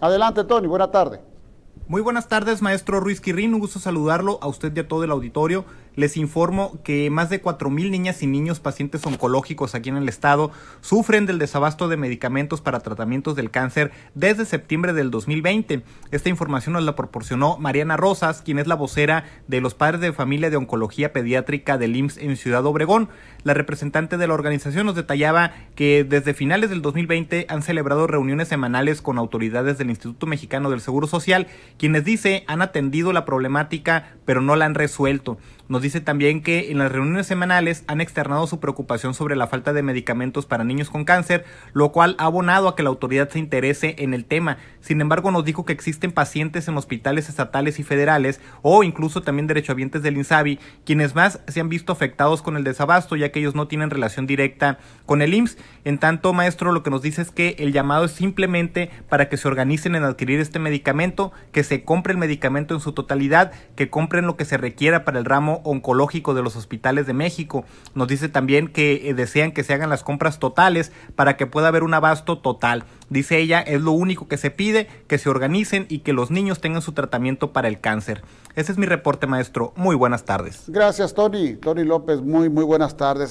Adelante, Tony, buenas tardes. Muy buenas tardes, maestro Ruiz Quirrín. Un gusto saludarlo a usted y a todo el auditorio les informo que más de 4.000 niñas y niños pacientes oncológicos aquí en el estado sufren del desabasto de medicamentos para tratamientos del cáncer desde septiembre del 2020. Esta información nos la proporcionó Mariana Rosas, quien es la vocera de los padres de familia de oncología pediátrica del IMSS en Ciudad Obregón. La representante de la organización nos detallaba que desde finales del 2020 han celebrado reuniones semanales con autoridades del Instituto Mexicano del Seguro Social, quienes dice han atendido la problemática pero no la han resuelto dice también que en las reuniones semanales han externado su preocupación sobre la falta de medicamentos para niños con cáncer, lo cual ha abonado a que la autoridad se interese en el tema. Sin embargo, nos dijo que existen pacientes en hospitales estatales y federales o incluso también derechohabientes del INSABI, quienes más se han visto afectados con el desabasto, ya que ellos no tienen relación directa con el IMSS. En tanto, maestro, lo que nos dice es que el llamado es simplemente para que se organicen en adquirir este medicamento, que se compre el medicamento en su totalidad, que compren lo que se requiera para el ramo oncológico de los hospitales de México. Nos dice también que eh, desean que se hagan las compras totales para que pueda haber un abasto total. Dice ella, es lo único que se pide, que se organicen y que los niños tengan su tratamiento para el cáncer. Ese es mi reporte, maestro. Muy buenas tardes. Gracias, Tony. Tony López, muy, muy buenas tardes.